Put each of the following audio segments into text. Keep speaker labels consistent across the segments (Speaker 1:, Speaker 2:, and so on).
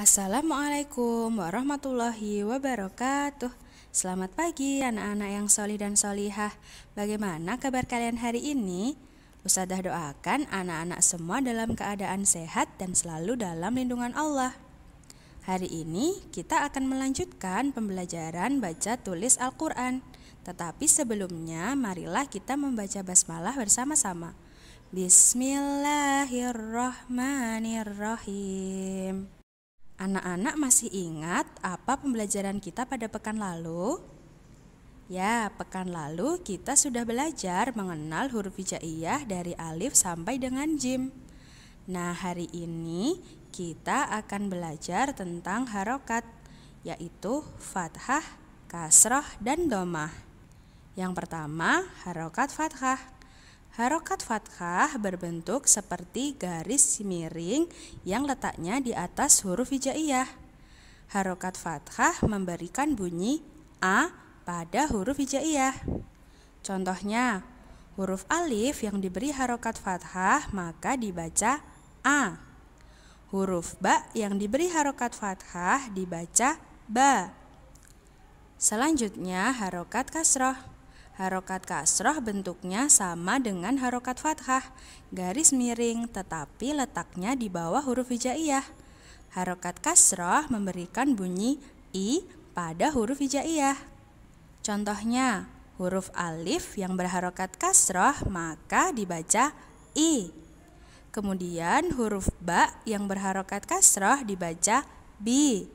Speaker 1: Assalamualaikum warahmatullahi wabarakatuh Selamat pagi anak-anak yang solih dan solihah Bagaimana kabar kalian hari ini? Usadah doakan anak-anak semua dalam keadaan sehat dan selalu dalam lindungan Allah Hari ini kita akan melanjutkan pembelajaran baca tulis Al-Quran Tetapi sebelumnya marilah kita membaca basmalah bersama-sama Bismillahirrahmanirrahim Anak-anak masih ingat apa pembelajaran kita pada pekan lalu? Ya, pekan lalu kita sudah belajar mengenal huruf hijaiyah dari alif sampai dengan jim. Nah, hari ini kita akan belajar tentang harokat, yaitu fathah, kasroh, dan domah. Yang pertama, harokat fathah. Harokat fathah berbentuk seperti garis miring yang letaknya di atas huruf hijaiyah. Harokat fathah memberikan bunyi A pada huruf hijaiyah. Contohnya, huruf alif yang diberi harokat fathah maka dibaca A. Huruf ba yang diberi harokat fathah dibaca ba. Selanjutnya, harokat kasroh. Harokat kasroh bentuknya sama dengan harokat fathah, garis miring tetapi letaknya di bawah huruf hijaiyah. Harokat kasroh memberikan bunyi i pada huruf hijaiyah. Contohnya, huruf alif yang berharokat kasroh maka dibaca i. Kemudian huruf ba yang berharokat kasroh dibaca bi.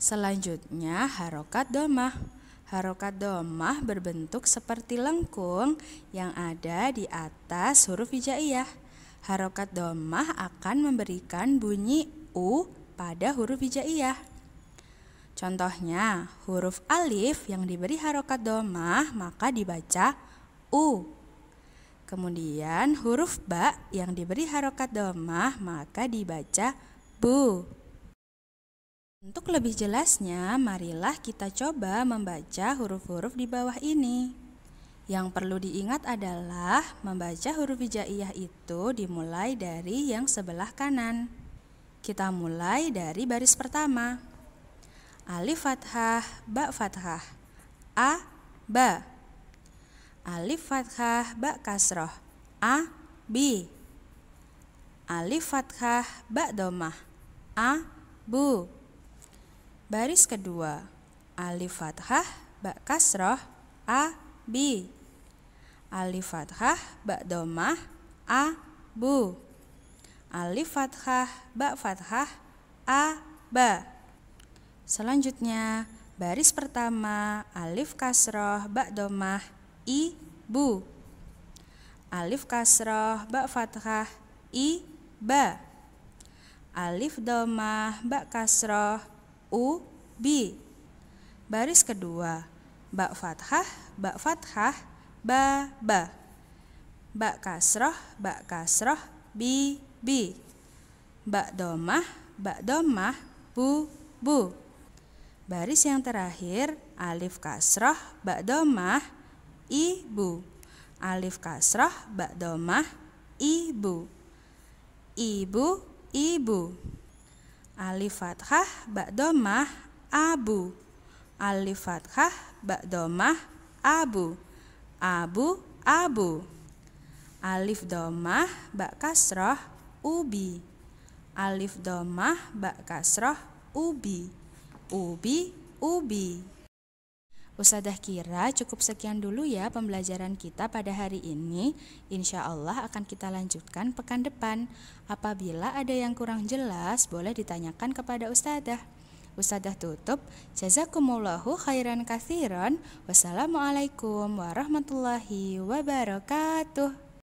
Speaker 1: Selanjutnya harokat domah Harokat domah berbentuk seperti lengkung yang ada di atas huruf hijaiyah. Harokat domah akan memberikan bunyi U pada huruf hijaiyah. Contohnya, huruf alif yang diberi harokat domah maka dibaca U. Kemudian huruf ba yang diberi harokat domah maka dibaca bu. Untuk lebih jelasnya, marilah kita coba membaca huruf-huruf di bawah ini. Yang perlu diingat adalah membaca huruf hijaiyah itu dimulai dari yang sebelah kanan. Kita mulai dari baris pertama. Alif fathah, ba fathah, a, ba. Alif fathah, ba kasroh, a, bi. Alif fathah, ba domah, a, bu. Baris kedua, alif fathah, bak kasroh, a, b. Alif fathah, bak domah, a, bu. Alif fathah, bak fathah, a, ba. Selanjutnya, baris pertama, alif kasroh, bak domah, i, bu. Alif kasroh, bak fathah, i, ba. Alif domah, bak kasroh, U B. Baris kedua, ba fathah, ba fathah, ba ba. Ba kasroh, ba kasroh, bi bi. Ba domah, ba domah, bu bu. Baris yang terakhir, alif kasroh, ba domah, ibu. Alif kasroh, ba domah, ibu. Ibu, ibu. Alif fathah, ba domah, abu. Alif fathah, ba domah, abu. Abu, abu. Alif domah, bak kasroh, ubi. Alif domah, bak kasroh, ubi. Ubi, ubi. Ustadzah kira cukup sekian dulu ya pembelajaran kita pada hari ini. Insya Allah akan kita lanjutkan pekan depan. Apabila ada yang kurang jelas, boleh ditanyakan kepada Ustadzah. Ustadzah tutup. Jazakumullahu khairan kathiran. Wassalamualaikum warahmatullahi wabarakatuh.